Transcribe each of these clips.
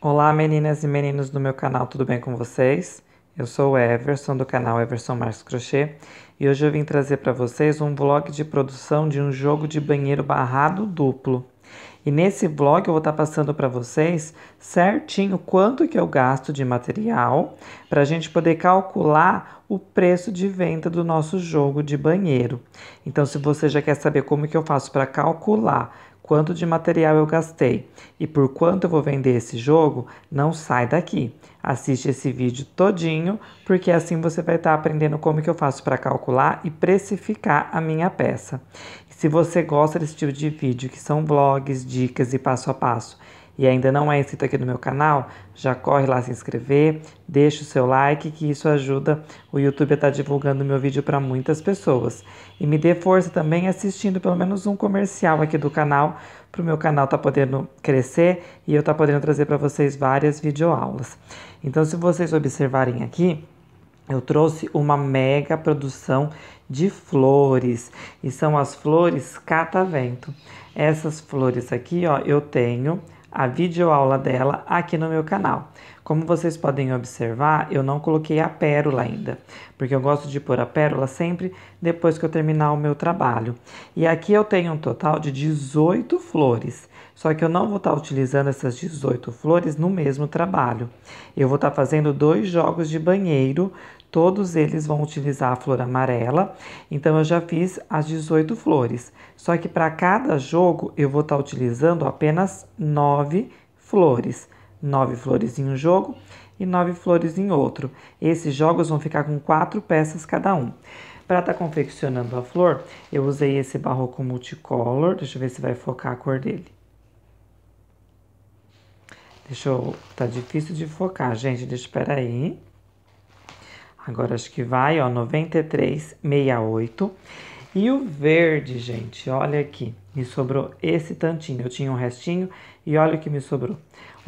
Olá meninas e meninos do meu canal, tudo bem com vocês? Eu sou o Everson do canal Everson Marcos Crochê e hoje eu vim trazer para vocês um vlog de produção de um jogo de banheiro barrado duplo. E nesse vlog eu vou estar tá passando para vocês certinho quanto que eu gasto de material para a gente poder calcular o preço de venda do nosso jogo de banheiro. Então se você já quer saber como que eu faço para calcular quanto de material eu gastei e por quanto eu vou vender esse jogo, não sai daqui. Assiste esse vídeo todinho, porque assim você vai estar tá aprendendo como que eu faço para calcular e precificar a minha peça. Se você gosta desse tipo de vídeo, que são vlogs, dicas e passo a passo, e ainda não é inscrito aqui no meu canal, já corre lá se inscrever, deixa o seu like que isso ajuda o YouTube a estar tá divulgando meu vídeo para muitas pessoas. E me dê força também assistindo pelo menos um comercial aqui do canal, para o meu canal tá podendo crescer e eu tá podendo trazer para vocês várias videoaulas. Então se vocês observarem aqui, eu trouxe uma mega produção de flores e são as flores catavento. Essas flores aqui, ó, eu tenho a videoaula dela aqui no meu canal. Como vocês podem observar, eu não coloquei a pérola ainda, porque eu gosto de pôr a pérola sempre depois que eu terminar o meu trabalho. E aqui eu tenho um total de 18 flores. Só que eu não vou estar tá utilizando essas 18 flores no mesmo trabalho. Eu vou estar tá fazendo dois jogos de banheiro, todos eles vão utilizar a flor amarela. Então eu já fiz as 18 flores. Só que para cada jogo eu vou estar tá utilizando apenas 9 flores. 9 flores em um jogo e 9 flores em outro. Esses jogos vão ficar com quatro peças cada um. Para estar tá confeccionando a flor, eu usei esse barroco multicolor. Deixa eu ver se vai focar a cor dele. Deixa eu. Tá difícil de focar, gente. Deixa espera aí. Agora acho que vai, ó, 9368. E o verde, gente, olha aqui. Me sobrou esse tantinho. Eu tinha um restinho e olha o que me sobrou.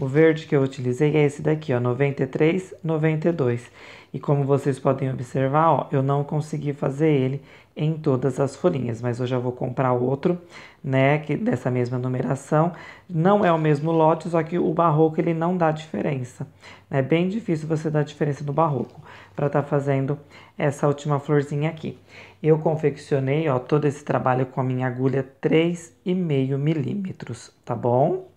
O verde que eu utilizei é esse daqui, ó, 93, 92. E como vocês podem observar, ó, eu não consegui fazer ele em todas as folhinhas, mas eu já vou comprar outro, né, que dessa mesma numeração. Não é o mesmo lote, só que o barroco ele não dá diferença. Né? É bem difícil você dar diferença no barroco para estar tá fazendo essa última florzinha aqui. Eu confeccionei, ó, todo esse trabalho com a minha agulha 3,5 milímetros, tá bom?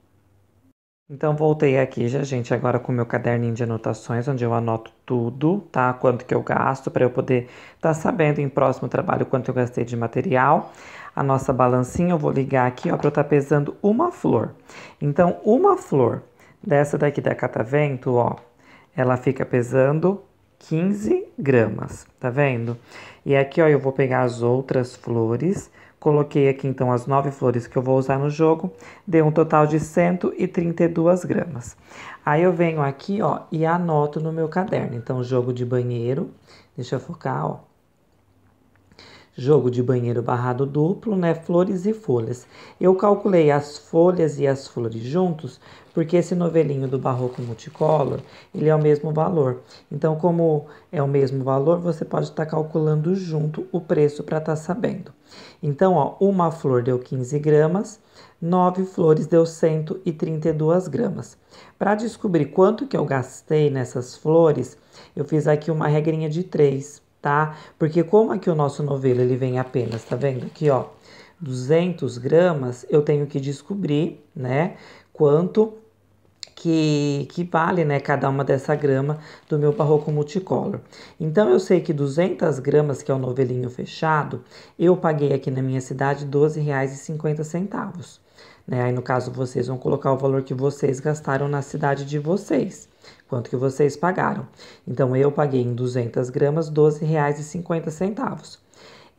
Então voltei aqui já, gente, agora com o meu caderninho de anotações, onde eu anoto tudo, tá? Quanto que eu gasto, para eu poder estar tá sabendo em próximo trabalho quanto eu gastei de material. A nossa balancinha eu vou ligar aqui, ó, para eu estar tá pesando uma flor. Então, uma flor dessa daqui da Catavento, ó, ela fica pesando 15 gramas, tá vendo? E aqui, ó, eu vou pegar as outras flores Coloquei aqui então as nove flores que eu vou usar no jogo, deu um total de 132 gramas. Aí eu venho aqui, ó, e anoto no meu caderno. Então, jogo de banheiro, deixa eu focar, ó. Jogo de banheiro barrado duplo, né? Flores e folhas. Eu calculei as folhas e as flores juntos, porque esse novelinho do barroco multicolor, ele é o mesmo valor. Então, como é o mesmo valor, você pode estar tá calculando junto o preço para estar tá sabendo. Então, ó, uma flor deu 15 gramas, nove flores deu 132 gramas. Para descobrir quanto que eu gastei nessas flores, eu fiz aqui uma regrinha de três tá? Porque como aqui o nosso novelo ele vem apenas, tá vendo aqui, ó, 200 gramas, eu tenho que descobrir, né, quanto que, que vale, né, cada uma dessa grama do meu barroco multicolor. Então, eu sei que 200 gramas, que é o novelinho fechado, eu paguei aqui na minha cidade R$12,50. Né? Aí, no caso, vocês vão colocar o valor que vocês gastaram na cidade de vocês, quanto que vocês pagaram. Então, eu paguei em 200 gramas R$ 12,50.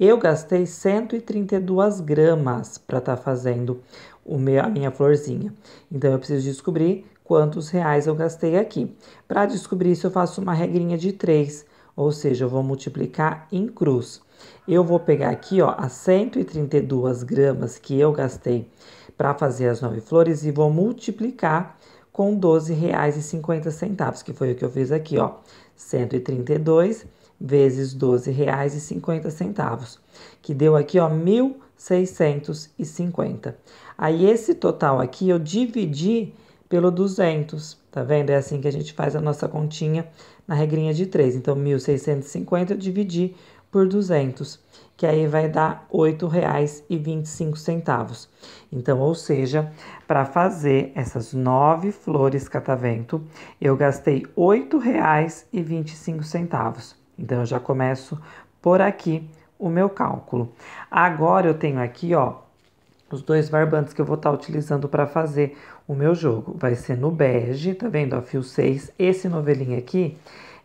Eu gastei 132 gramas para estar tá fazendo meu, a minha florzinha. Então, eu preciso descobrir quantos reais eu gastei aqui. Para descobrir isso, eu faço uma regrinha de 3, ou seja, eu vou multiplicar em cruz. Eu vou pegar aqui, ó, as 132 gramas que eu gastei para fazer as nove flores e vou multiplicar com R$12,50, que foi o que eu fiz aqui, ó. 132 vezes R$ que deu aqui, ó, 1.650. Aí esse total aqui eu dividi pelo 200, tá vendo? É assim que a gente faz a nossa continha na regrinha de 3. Então, 1.650 eu dividi por 200, que aí vai dar R$ 8,25. Então, ou seja, para fazer essas nove flores catavento, eu gastei R$ 8,25. Então, eu já começo por aqui o meu cálculo. Agora eu tenho aqui, ó, os dois barbantes que eu vou estar tá utilizando para fazer o meu jogo. Vai ser no bege, tá vendo? Ó, fio 6, esse novelinho aqui,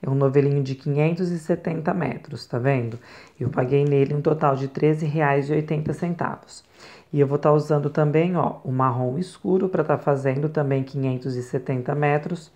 é um novelinho de 570 metros, tá vendo? Eu paguei nele um total de R$ 13,80. E eu vou estar tá usando também, ó, o marrom escuro para estar tá fazendo também 570 metros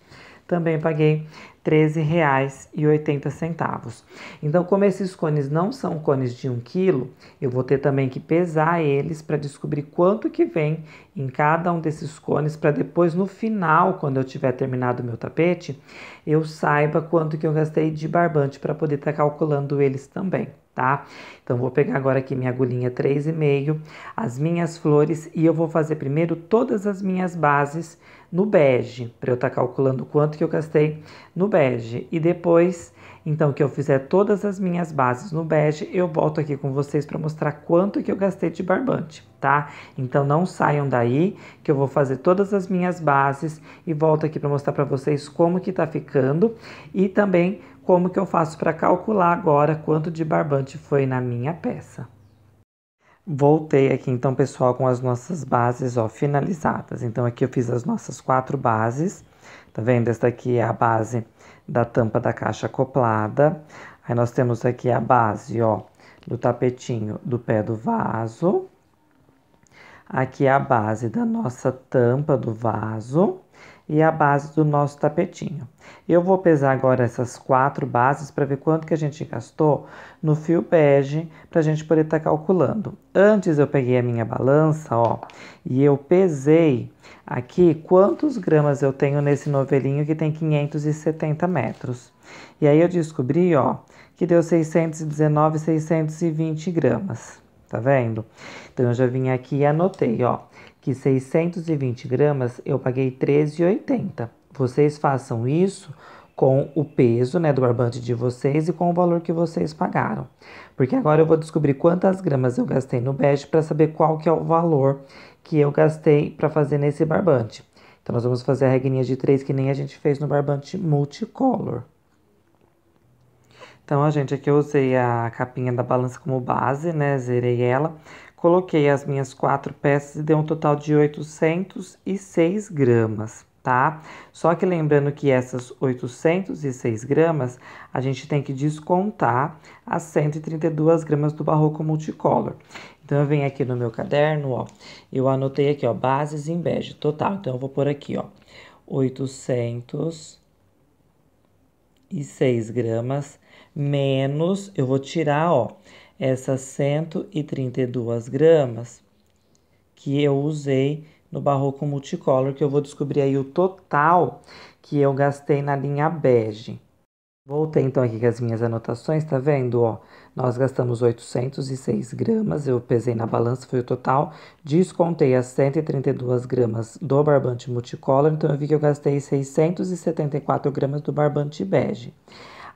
também paguei R$ 13,80. Então, como esses cones não são cones de 1 quilo, eu vou ter também que pesar eles para descobrir quanto que vem em cada um desses cones, para depois no final, quando eu tiver terminado o meu tapete, eu saiba quanto que eu gastei de barbante para poder estar tá calculando eles também tá? Então, vou pegar agora aqui minha agulhinha 3,5, as minhas flores, e eu vou fazer primeiro todas as minhas bases no bege, para eu estar tá calculando quanto que eu gastei no bege. E depois, então, que eu fizer todas as minhas bases no bege, eu volto aqui com vocês para mostrar quanto que eu gastei de barbante, tá? Então, não saiam daí, que eu vou fazer todas as minhas bases e volto aqui para mostrar para vocês como que tá ficando. E também como que eu faço para calcular agora quanto de barbante foi na minha peça? Voltei aqui então, pessoal, com as nossas bases ó, finalizadas. Então, aqui eu fiz as nossas quatro bases. Tá vendo? Esta aqui é a base da tampa da caixa acoplada. Aí nós temos aqui a base, ó, do tapetinho do pé do vaso. Aqui é a base da nossa tampa do vaso e a base do nosso tapetinho. Eu vou pesar agora essas quatro bases para ver quanto que a gente gastou no fio bege para a gente poder estar tá calculando. Antes eu peguei a minha balança, ó, e eu pesei aqui quantos gramas eu tenho nesse novelinho que tem 570 metros. E aí eu descobri, ó, que deu 619, 620 gramas, tá vendo? Então eu já vim aqui e anotei, ó que 620 gramas eu paguei 13,80. Vocês façam isso com o peso né, do barbante de vocês e com o valor que vocês pagaram. Porque agora eu vou descobrir quantas gramas eu gastei no bege para saber qual que é o valor que eu gastei para fazer nesse barbante. Então, nós vamos fazer a regrinha de três que nem a gente fez no barbante multicolor. Então, a gente, aqui eu usei a capinha da balança como base, né? Zerei ela. Coloquei as minhas quatro peças e deu um total de 806 gramas, tá? Só que lembrando que essas 806 gramas, a gente tem que descontar as 132 gramas do barroco multicolor. Então, eu venho aqui no meu caderno, ó, eu anotei aqui, ó, bases em bege, total. Então, eu vou por aqui, ó, 806 gramas menos, eu vou tirar, ó, essas 132 gramas que eu usei no Barroco Multicolor, que eu vou descobrir aí o total que eu gastei na linha bege. Voltei então aqui com as minhas anotações, tá vendo? Ó, nós gastamos 806 gramas, eu pesei na balança, foi o total. Descontei as 132 gramas do barbante multicolor, então eu vi que eu gastei 674 gramas do barbante bege.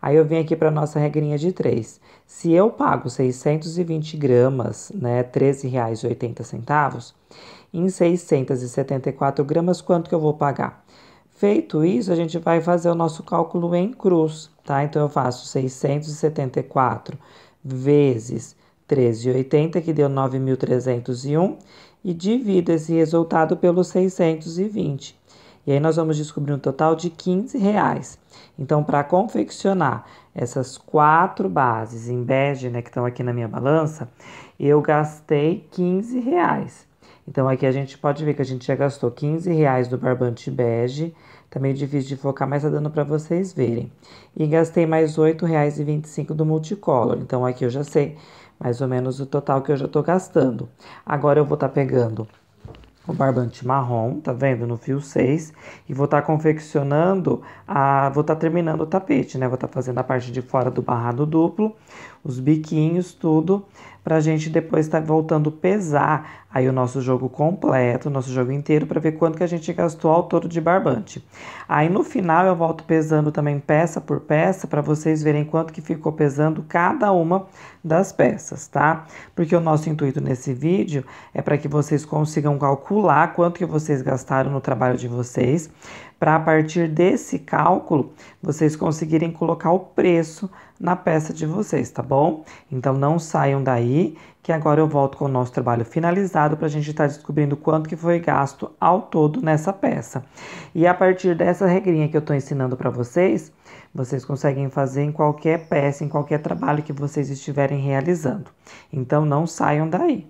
Aí eu vim aqui para nossa regrinha de três. Se eu pago 620 gramas, né, R$13,80, em 674 gramas, quanto que eu vou pagar? Feito isso, a gente vai fazer o nosso cálculo em cruz, tá? Então, eu faço 674 vezes 13,80, que deu 9.301, e divido esse resultado pelo 620. E aí, nós vamos descobrir um total de 15 reais. Então, para confeccionar essas quatro bases em bege, né, que estão aqui na minha balança, eu gastei 15 reais. Então, aqui a gente pode ver que a gente já gastou 15 reais do barbante bege, tá meio difícil de focar, mas tá dando para vocês verem. E gastei mais R$8,25 do multicolor, então aqui eu já sei mais ou menos o total que eu já tô gastando. Agora eu vou estar tá pegando o barbante marrom, tá vendo? No fio 6. E vou estar tá confeccionando, a, vou estar tá terminando o tapete, né? Vou estar tá fazendo a parte de fora do barrado duplo, os biquinhos, tudo para a gente depois estar tá voltando pesar aí o nosso jogo completo, o nosso jogo inteiro, para ver quanto que a gente gastou ao todo de barbante. Aí no final eu volto pesando também peça por peça, para vocês verem quanto que ficou pesando cada uma das peças, tá? Porque o nosso intuito nesse vídeo é para que vocês consigam calcular quanto que vocês gastaram no trabalho de vocês, para a partir desse cálculo vocês conseguirem colocar o preço na peça de vocês, tá bom? Então não saiam daí, que agora eu volto com o nosso trabalho finalizado para a gente estar tá descobrindo quanto que foi gasto ao todo nessa peça. E a partir dessa regrinha que eu estou ensinando para vocês, vocês conseguem fazer em qualquer peça, em qualquer trabalho que vocês estiverem realizando. Então não saiam daí.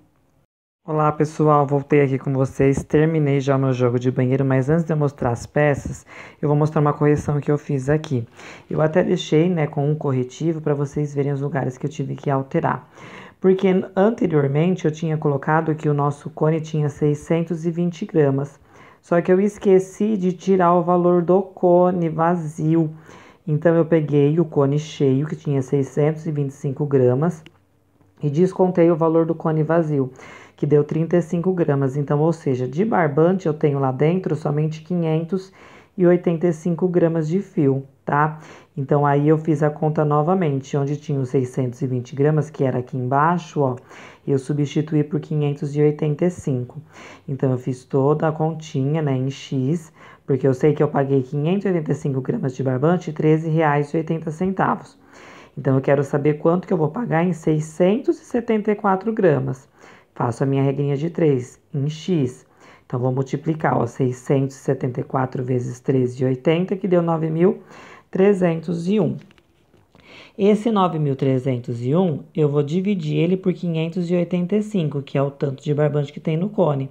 Olá pessoal, voltei aqui com vocês, terminei já o meu jogo de banheiro, mas antes de eu mostrar as peças, eu vou mostrar uma correção que eu fiz aqui. Eu até deixei né, com um corretivo para vocês verem os lugares que eu tive que alterar. Porque anteriormente eu tinha colocado que o nosso cone tinha 620 gramas, só que eu esqueci de tirar o valor do cone vazio. Então eu peguei o cone cheio, que tinha 625 gramas, e descontei o valor do cone vazio que deu 35 gramas. Então, ou seja, de barbante eu tenho lá dentro somente 585 gramas de fio, tá? Então, aí eu fiz a conta novamente, onde tinha os 620 gramas, que era aqui embaixo, ó, eu substituí por 585. Então, eu fiz toda a continha, né, em X, porque eu sei que eu paguei 585 gramas de barbante, R$ 13,80. Então, eu quero saber quanto que eu vou pagar em 674 gramas. Faço a minha regrinha de 3 em x. Então, vou multiplicar ó, 674 vezes 13,80, que deu 9.301. Esse 9.301, eu vou dividir ele por 585, que é o tanto de barbante que tem no cone.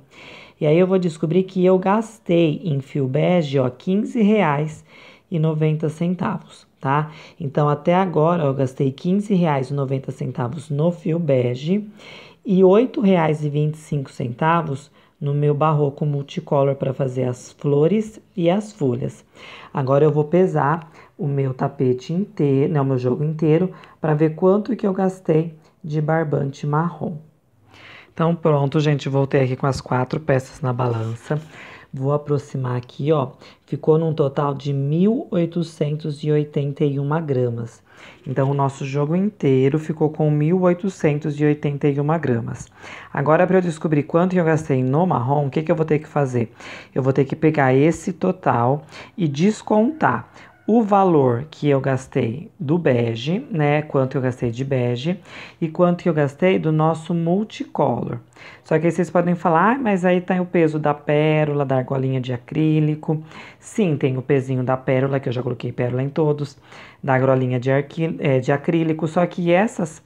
E aí, eu vou descobrir que eu gastei em fio bege, ó, 15 tá? Então, até agora, eu gastei R$ 15,90 no fio bege e R$ 8,25 no meu barroco multicolor para fazer as flores e as folhas. Agora eu vou pesar o meu tapete inteiro, né, o meu jogo inteiro, para ver quanto que eu gastei de barbante marrom. Então pronto, gente, voltei aqui com as quatro peças na balança. Vou aproximar aqui, ó. Ficou num total de 1.881 gramas. Então, o nosso jogo inteiro ficou com 1.881 gramas. Agora, para eu descobrir quanto eu gastei no marrom, o que, que eu vou ter que fazer? Eu vou ter que pegar esse total e descontar o valor que eu gastei do bege, né? Quanto eu gastei de bege e quanto eu gastei do nosso multicolor. Só que aí vocês podem falar, ah, mas aí tem tá o peso da pérola, da argolinha de acrílico. Sim, tem o pezinho da pérola, que eu já coloquei pérola em todos, da argolinha de, eh, de acrílico. Só que essas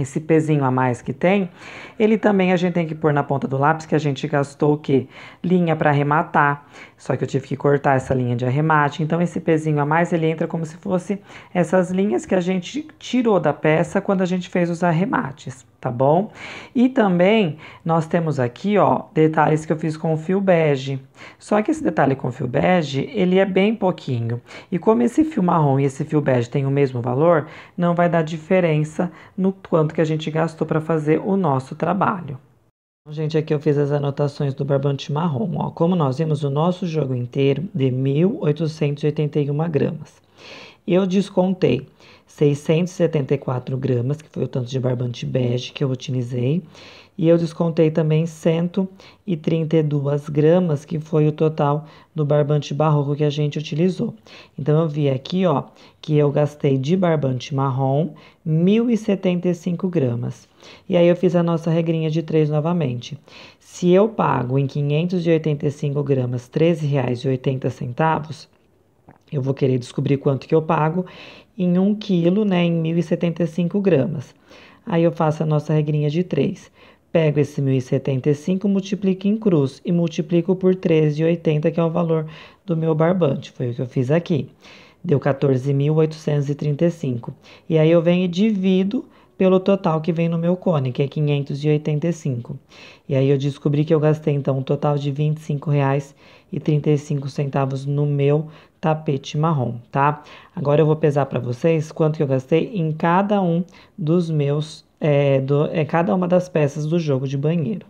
esse pezinho a mais que tem, ele também a gente tem que pôr na ponta do lápis, que a gente gastou o quê? Linha para arrematar, só que eu tive que cortar essa linha de arremate, então esse pezinho a mais, ele entra como se fosse essas linhas que a gente tirou da peça quando a gente fez os arremates tá bom? E também nós temos aqui, ó, detalhes que eu fiz com o fio bege. Só que esse detalhe com o fio bege, ele é bem pouquinho. E como esse fio marrom e esse fio bege têm o mesmo valor, não vai dar diferença no quanto que a gente gastou para fazer o nosso trabalho. Então, gente, aqui eu fiz as anotações do barbante marrom. Ó. Como nós vimos, o nosso jogo inteiro é de 1.881 gramas. Eu descontei 674 gramas, que foi o tanto de barbante bege que eu utilizei, e eu descontei também 132 gramas, que foi o total do barbante barroco que a gente utilizou. Então, eu vi aqui, ó, que eu gastei de barbante marrom 1.075 gramas. E aí, eu fiz a nossa regrinha de três novamente. Se eu pago em 585 gramas R$ 13,80, eu vou querer descobrir quanto que eu pago em 1 quilo, né, em 1.075 gramas. Aí eu faço a nossa regrinha de 3. Pego esse 1.075, multiplico em cruz e multiplico por 13,80, que é o valor do meu barbante. Foi o que eu fiz aqui. Deu 14.835. E aí eu venho e divido pelo total que vem no meu cone, que é 585. E aí eu descobri que eu gastei então um total de R$ 25,35 no meu tapete marrom, tá? Agora eu vou pesar para vocês quanto que eu gastei em cada um dos meus, é, do, é, cada uma das peças do jogo de banheiro.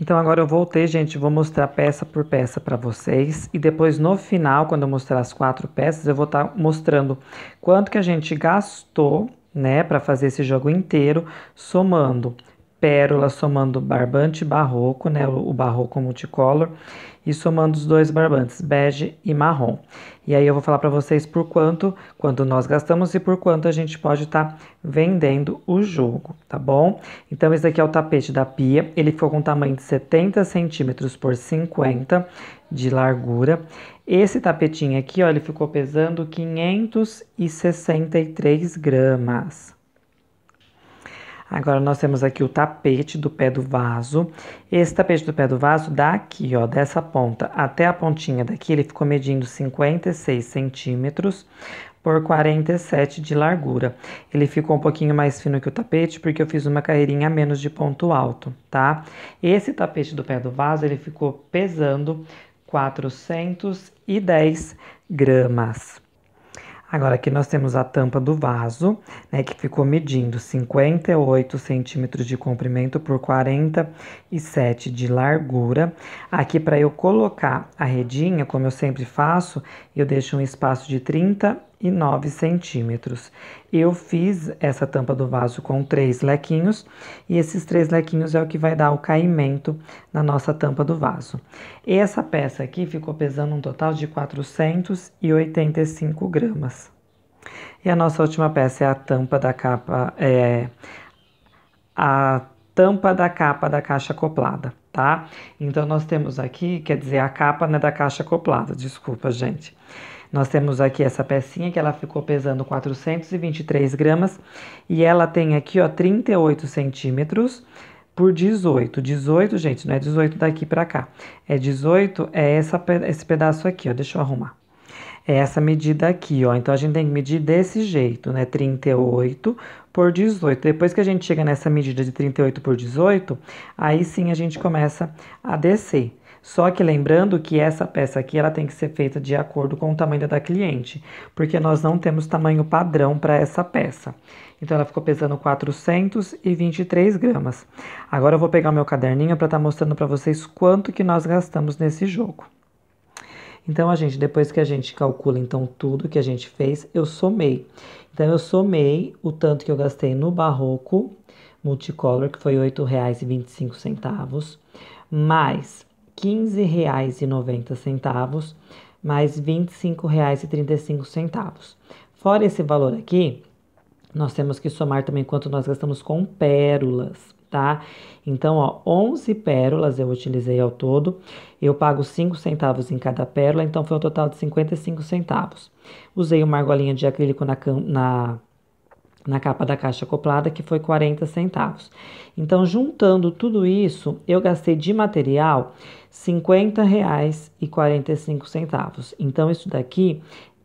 Então agora eu voltei, gente, vou mostrar peça por peça para vocês e depois no final, quando eu mostrar as quatro peças, eu vou estar tá mostrando quanto que a gente gastou né, para fazer esse jogo inteiro, somando pérola, somando barbante barroco, né, o barroco multicolor, e somando os dois barbantes, bege e marrom. E aí eu vou falar para vocês por quanto, quanto nós gastamos e por quanto a gente pode estar tá vendendo o jogo, tá bom? Então esse aqui é o tapete da pia, ele ficou com um tamanho de 70 centímetros por 50 de largura. Esse tapetinho aqui, ó, ele ficou pesando 563 gramas. Agora, nós temos aqui o tapete do pé do vaso. Esse tapete do pé do vaso, daqui, ó, dessa ponta até a pontinha daqui, ele ficou medindo 56 centímetros por 47 de largura. Ele ficou um pouquinho mais fino que o tapete, porque eu fiz uma carreirinha a menos de ponto alto, tá? Esse tapete do pé do vaso, ele ficou pesando 410 gramas. Agora aqui nós temos a tampa do vaso, né, que ficou medindo 58 centímetros de comprimento por 47 de largura. Aqui para eu colocar a redinha, como eu sempre faço, eu deixo um espaço de 30 e 9 centímetros. Eu fiz essa tampa do vaso com três lequinhos e esses três lequinhos é o que vai dar o caimento na nossa tampa do vaso. E essa peça aqui ficou pesando um total de 485 gramas. E a nossa última peça é a tampa da capa, é, a tampa da capa da caixa acoplada, tá? Então, nós temos aqui, quer dizer, a capa né, da caixa acoplada, desculpa, gente. Nós temos aqui essa pecinha que ela ficou pesando 423 gramas e ela tem aqui, ó, 38 centímetros por 18. 18, gente, não é 18 daqui para cá. É 18, é essa, esse pedaço aqui, ó, deixa eu arrumar. É essa medida aqui, ó. Então, a gente tem que medir desse jeito, né? 38 por 18. Depois que a gente chega nessa medida de 38 por 18, aí sim a gente começa a descer. Só que lembrando que essa peça aqui ela tem que ser feita de acordo com o tamanho da cliente, porque nós não temos tamanho padrão para essa peça. Então ela ficou pesando 423 gramas. Agora eu vou pegar meu caderninho para estar tá mostrando para vocês quanto que nós gastamos nesse jogo. Então a gente depois que a gente calcula então tudo que a gente fez, eu somei. Então eu somei o tanto que eu gastei no barroco multicolor, que foi R$ 8,25, mais R$ 15,90 mais R$ 25,35. Fora esse valor aqui, nós temos que somar também quanto nós gastamos com pérolas, tá? Então, ó, 11 pérolas eu utilizei ao todo. Eu pago 5 centavos em cada pérola, então foi um total de 55 centavos. Usei uma argolinha de acrílico na, na, na capa da caixa acoplada, que foi 40 centavos. Então, juntando tudo isso, eu gastei de material R$ 50,45. Então, isso daqui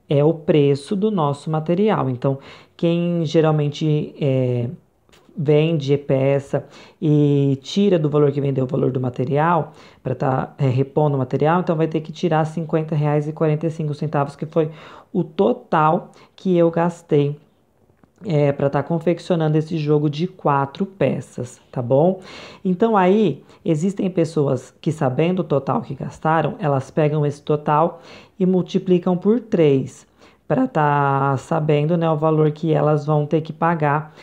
é o preço do nosso material. Então, quem geralmente é, vende peça e tira do valor que vendeu o valor do material, para estar tá, é, repondo o material, então vai ter que tirar R$ 50,45, que foi o total que eu gastei é, para estar tá confeccionando esse jogo de quatro peças, tá bom? Então aí existem pessoas que sabendo o total que gastaram, elas pegam esse total e multiplicam por três para estar tá sabendo né, o valor que elas vão ter que pagar,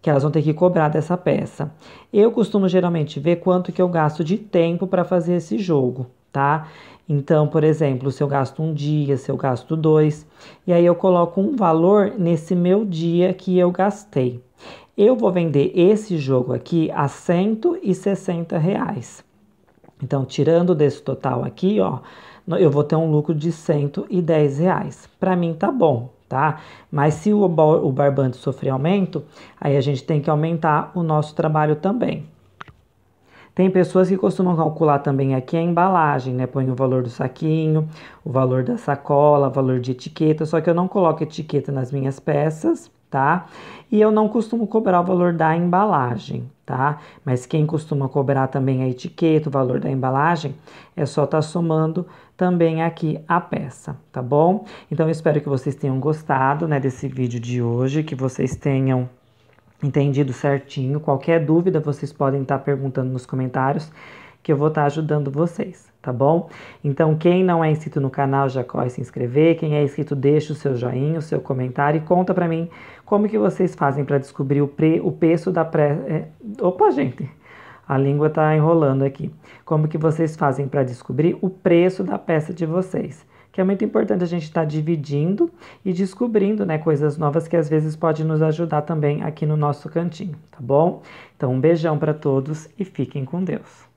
que elas vão ter que cobrar dessa peça. Eu costumo geralmente ver quanto que eu gasto de tempo para fazer esse jogo, tá? Então, por exemplo, se eu gasto um dia, se eu gasto dois, e aí eu coloco um valor nesse meu dia que eu gastei. Eu vou vender esse jogo aqui a 160 reais. Então, tirando desse total aqui, ó, eu vou ter um lucro de 110 reais. Para mim tá bom, tá? Mas se o, o barbante sofrer aumento, aí a gente tem que aumentar o nosso trabalho também. Tem pessoas que costumam calcular também aqui a embalagem, né? Põe o valor do saquinho, o valor da sacola, valor de etiqueta, só que eu não coloco etiqueta nas minhas peças, tá? E eu não costumo cobrar o valor da embalagem, tá? Mas quem costuma cobrar também a etiqueta, o valor da embalagem, é só estar tá somando também aqui a peça, tá bom? Então eu espero que vocês tenham gostado, né, desse vídeo de hoje, que vocês tenham entendido certinho. Qualquer dúvida vocês podem estar perguntando nos comentários que eu vou estar ajudando vocês, tá bom? Então, quem não é inscrito no canal já corre se inscrever, quem é inscrito deixa o seu joinha, o seu comentário e conta para mim como que vocês fazem para descobrir o, pre, o preço da pré... É, opa, gente! A língua tá enrolando aqui. Como que vocês fazem para descobrir o preço da peça de vocês? que é muito importante a gente estar tá dividindo e descobrindo né, coisas novas que às vezes pode nos ajudar também aqui no nosso cantinho, tá bom? Então, um beijão para todos e fiquem com Deus.